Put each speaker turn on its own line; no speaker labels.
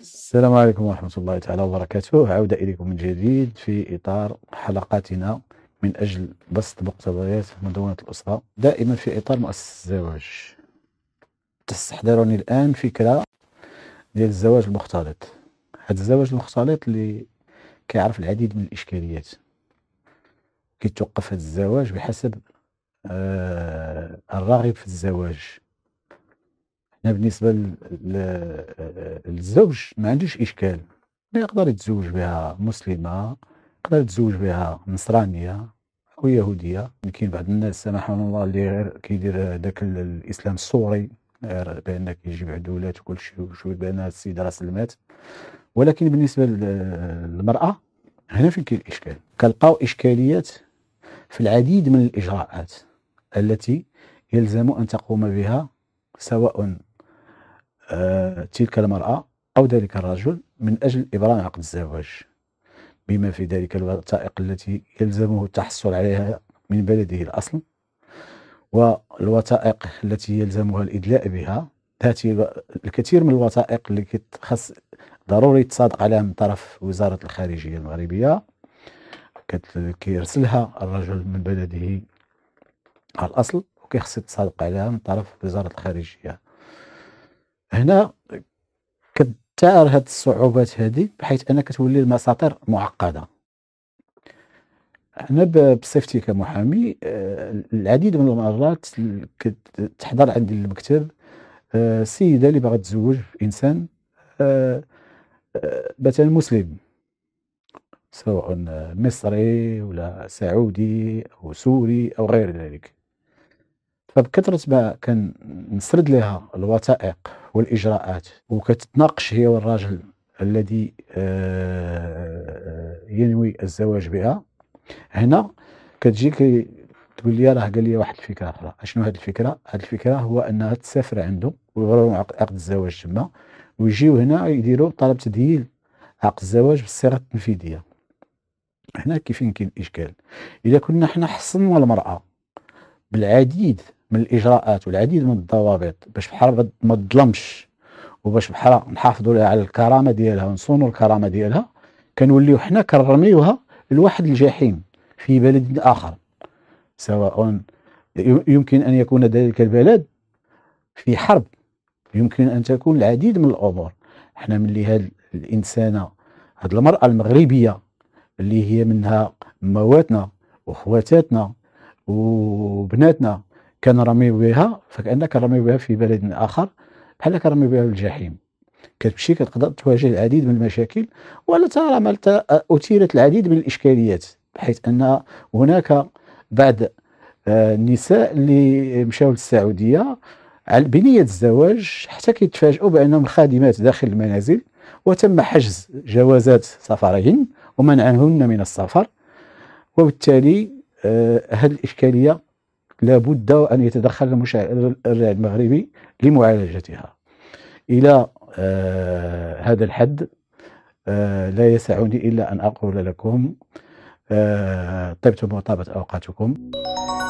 السلام عليكم ورحمة الله تعالى وبركاته عودة إليكم من جديد في إطار حلقاتنا من أجل بسط مقتضيات مدونة الأسرة دائما في إطار مؤسسة الزواج تستحضرني الآن فكرة ديال الزواج المختلط هذا الزواج المختلط اللي كيعرف العديد من الإشكاليات كيتوقف هذا الزواج بحسب آه الراغب في الزواج انا بالنسبه للزوج ما عنديش اشكال يقدر يتزوج بها مسلمه يقدر يتزوج بها نصرانيه او يهوديه كاين بعض الناس سمحهم الله اللي غير كيدير داك الاسلام الصوري غير بان كيجيب عدولات وكل شيء وشوي بان السيد راه سلمات ولكن بالنسبه للمراه هنا فين كاين الاشكال كنلقاو اشكاليات في العديد من الاجراءات التي يلزم ان تقوم بها سواء آه، تلك المرأة أو ذلك الرجل من أجل إبرام عقد الزواج بما في ذلك الوثائق التي يلزمه التحصل عليها من بلده الأصل والوثائق التي يلزمها الإدلاء بها ذاتي الكثير من الوثائق اللي كتخص ضروري تصادق عليها من طرف وزارة الخارجية المغربية كيرسلها الرجل من بلده الأصل وكيخص يتصادق عليها من طرف وزارة الخارجية هنا كتثار هاد الصعوبات هادي بحيث انها كتولي المساطر معقده انا بصفتي كمحامي آه، العديد من المرات تحضر عندي المكتب آه، سيده اللي باغا تزوج انسان آه، مثلا مسلم سواء مصري ولا سعودي او سوري او غير ذلك فبكثره ما كان نسرد لها الوثائق والاجراءات وكتتناقش هي والراجل الذي آه، ينوي الزواج بها هنا كتجي تقول لي راه قال لي واحد الفكره اخرى اشنو هذه الفكره هذه الفكره هو انها تسافر عنده ويبرروا عقد الزواج تما ويجيو هنا يديروا طلب تدهيل عقد الزواج بالصيغه التنفيذيه هنا كيفين كاين الاشكال اذا كنا حنا حصلنا المراه بالعديد من الاجراءات والعديد من الضوابط باش بحال ما تظلمش وباش بحال نحافظوا على الكرامه ديالها ونصونوا الكرامه ديالها كنوليو حنا كنرميوها لواحد الجحيم في بلد اخر سواء يمكن ان يكون ذلك البلد في حرب يمكن ان تكون العديد من الامور حنا ملي هاد الانسانه هاد المراه المغربيه اللي هي منها مواتنا وخواتاتنا وبناتنا كان رمي بها فكانك رمي بها في بلد اخر بحال رمي بها الجحيم كتمشي كتقدر تواجه العديد من المشاكل ولا ترى مالتا آه، اثيرت العديد من الاشكاليات بحيث ان هناك بعض آه، النساء اللي مشاو للسعوديه بنيه الزواج حتى كيتفاجئوا بانهم خادمات داخل المنازل وتم حجز جوازات سفرهن ومنعهن من السفر وبالتالي آه، هذه الاشكاليه لابد أن يتدخل الراعي المغربي لمعالجتها إلى آه هذا الحد آه لا يسعني إلا أن أقول لكم آه طبتم وطابت أوقاتكم